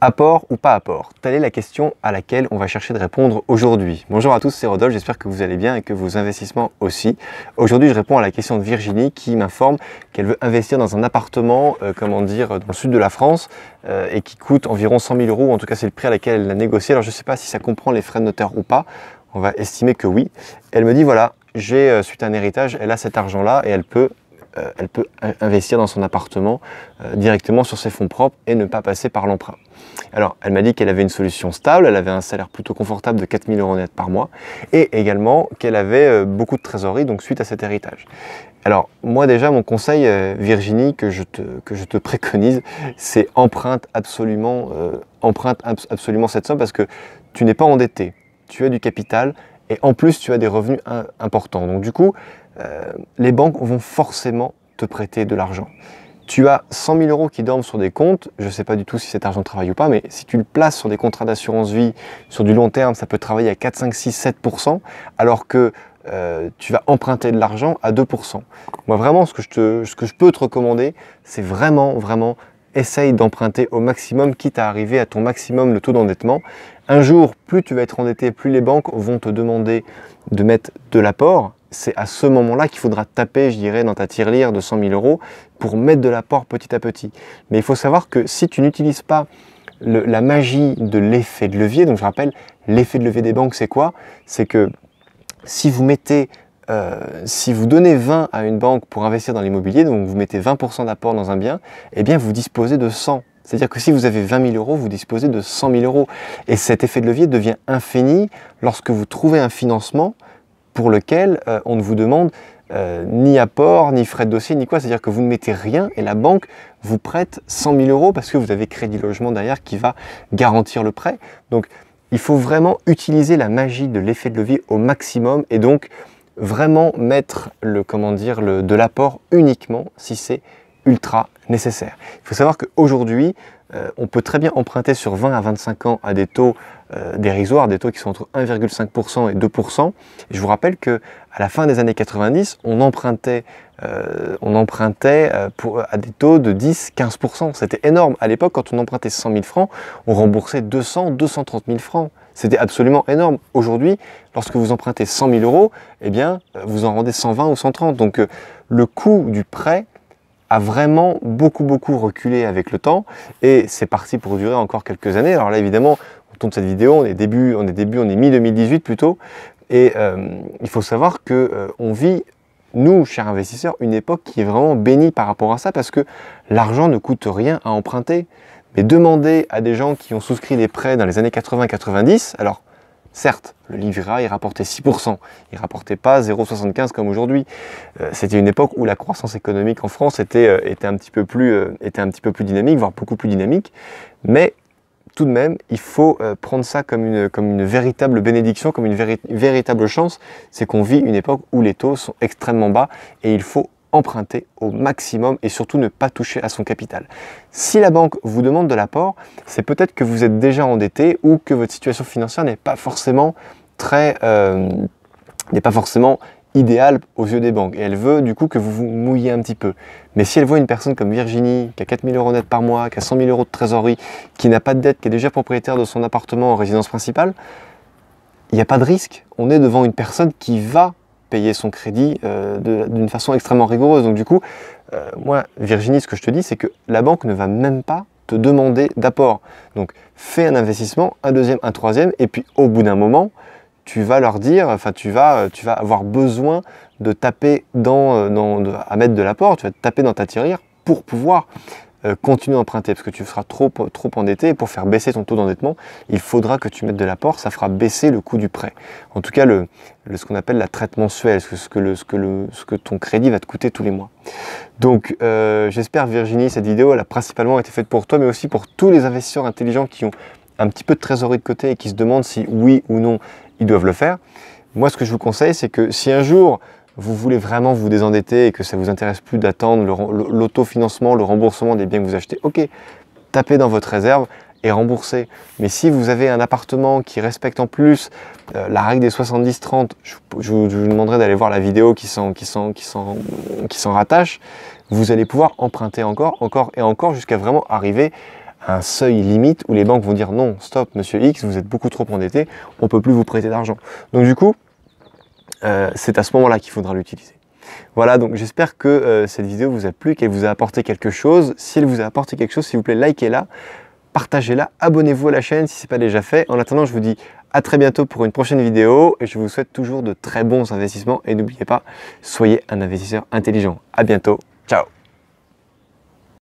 Apport ou pas apport Telle est la question à laquelle on va chercher de répondre aujourd'hui. Bonjour à tous, c'est Rodolphe, j'espère que vous allez bien et que vos investissements aussi. Aujourd'hui, je réponds à la question de Virginie qui m'informe qu'elle veut investir dans un appartement, euh, comment dire, dans le sud de la France euh, et qui coûte environ 100 000 euros. En tout cas, c'est le prix à laquelle elle a négocié. Alors, je ne sais pas si ça comprend les frais de notaire ou pas. On va estimer que oui. Elle me dit voilà, j'ai, euh, suite à un héritage, elle a cet argent-là et elle peut euh, elle peut investir dans son appartement euh, directement sur ses fonds propres et ne pas passer par l'emprunt. Alors, elle m'a dit qu'elle avait une solution stable, elle avait un salaire plutôt confortable de 4000 euros net par mois et également qu'elle avait euh, beaucoup de trésorerie, donc suite à cet héritage. Alors, moi déjà, mon conseil, Virginie, que je te, que je te préconise, c'est emprunte absolument, absolument cette somme parce que tu n'es pas endetté, tu as du capital et en plus tu as des revenus importants. Donc du coup, euh, les banques vont forcément te prêter de l'argent. Tu as 100 000 euros qui dorment sur des comptes, je ne sais pas du tout si cet argent travaille ou pas, mais si tu le places sur des contrats d'assurance vie, sur du long terme, ça peut travailler à 4, 5, 6, 7 alors que euh, tu vas emprunter de l'argent à 2%. Moi vraiment, ce que ce que je peux te recommander, c'est vraiment, vraiment essaye d'emprunter au maximum, quitte à arriver à ton maximum le taux d'endettement. Un jour, plus tu vas être endetté, plus les banques vont te demander de mettre de l'apport. C'est à ce moment-là qu'il faudra taper, je dirais, dans ta tirelire de 100 000 euros pour mettre de l'apport petit à petit. Mais il faut savoir que si tu n'utilises pas la magie de l'effet de levier, donc je rappelle, l'effet de levier des banques, c'est quoi C'est que si vous mettez euh, si vous donnez 20 à une banque pour investir dans l'immobilier, donc vous mettez 20% d'apport dans un bien, et eh bien vous disposez de 100. C'est-à-dire que si vous avez 20 000 euros, vous disposez de 100 000 euros. Et cet effet de levier devient infini lorsque vous trouvez un financement pour lequel euh, on ne vous demande euh, ni apport, ni frais de dossier, ni quoi. C'est-à-dire que vous ne mettez rien et la banque vous prête 100 000 euros parce que vous avez crédit logement derrière qui va garantir le prêt. Donc il faut vraiment utiliser la magie de l'effet de levier au maximum et donc vraiment mettre le, comment dire, de l'apport uniquement si c'est ultra nécessaire. Il faut savoir qu'aujourd'hui, euh, on peut très bien emprunter sur 20 à 25 ans à des taux euh, dérisoires, des taux qui sont entre 1,5% et 2%. je vous rappelle que à la fin des années 90, on empruntait, euh, on empruntait à des taux de 10-15%. C'était énorme. À l'époque, quand on empruntait 100 000 francs, on remboursait 200, 230 000 francs. C'était absolument énorme. Aujourd'hui, lorsque vous empruntez 100 000 euros, eh bien, euh, vous en rendez 120 ou 130. Donc, euh, le coût du prêt a vraiment beaucoup, beaucoup reculé avec le temps et c'est parti pour durer encore quelques années. Alors là, évidemment, on tourne cette vidéo, on est début, on est début, on est mi-2018 plutôt. Et euh, il faut savoir qu'on on vit nous, chers investisseurs, une époque qui est vraiment bénie par rapport à ça parce que l'argent ne coûte rien à emprunter. Mais demander à des gens qui ont souscrit des prêts dans les années 80-90, alors certes, le livret A, il rapportait 6%, il ne rapportait pas 0,75 comme aujourd'hui. Euh, c'était une époque où la croissance économique en France euh, euh, était, un petit peu plus, dynamique, voire beaucoup plus dynamique. Mais tout de même, il faut prendre ça comme une véritable bénédiction, comme une véritable chance. C'est qu'on vit une époque où les taux sont extrêmement bas et il faut emprunter au maximum et surtout ne pas toucher à son capital. Si la banque vous demande de l'apport, c'est peut-être que vous êtes déjà endetté ou que votre situation financière n'est pas forcément très... Euh, n'est pas forcément idéale aux yeux des banques et elle veut du coup que vous vous mouillez un petit peu. Mais si elle voit une personne comme Virginie qui a 4000 euros net par mois, qui a 100 000 euros de trésorerie, qui n'a pas de dette, qui est déjà propriétaire de son appartement en résidence principale, il n'y a pas de risque. On est devant une personne qui va payer son crédit euh, d'une façon extrêmement rigoureuse. Donc du coup, euh, moi, Virginie, ce que je te dis, c'est que la banque ne va même pas te demander d'apport. Donc fais un investissement, un deuxième, un troisième, et puis au bout d'un moment, tu vas leur dire, enfin tu vas, euh, tu vas avoir besoin de taper dans, de, à mettre de l'apport, tu vas taper dans ta tirelire pour pouvoir continuer euh, continue à emprunter parce que tu seras trop, trop endetté et pour faire baisser ton taux d'endettement, il faudra que tu mettes de l'apport, ça fera baisser le coût du prêt. En tout cas, le, ce qu'on appelle la traite mensuelle, ce que, le, ce, que ton crédit va te coûter tous les mois. Donc euh, j'espère Virginie, cette vidéo elle a principalement été faite pour toi mais aussi pour tous les investisseurs intelligents qui ont un petit peu de trésorerie de côté et qui se demandent si oui ou non ils doivent le faire. Moi ce que je vous conseille c'est que si un jour vous voulez vraiment vous désendetter et que ça vous intéresse plus d'attendre l'autofinancement, le, remboursement des biens que vous achetez, ok, tapez dans votre réserve et remboursez. Mais si vous avez un appartement qui respecte en plus euh, la règle des 70-30, je, vous demanderai d'aller voir la vidéo qui s'en rattache, vous allez pouvoir emprunter encore, encore et encore jusqu'à vraiment arriver à un seuil limite où les banques vont dire non, stop, monsieur X, vous êtes beaucoup trop endetté, on ne peut plus vous prêter d'argent. Donc du coup, euh, c'est à ce moment-là qu'il faudra l'utiliser. Voilà, donc j'espère que euh, cette vidéo vous a plu, qu'elle vous a apporté quelque chose. Si elle vous a apporté quelque chose, s'il vous plaît, likez-la, partagez-la, abonnez-vous à la chaîne si ce n'est pas déjà fait. En attendant, je vous dis à très bientôt pour une prochaine vidéo et je vous souhaite toujours de très bons investissements et n'oubliez pas, soyez un investisseur intelligent. À bientôt, ciao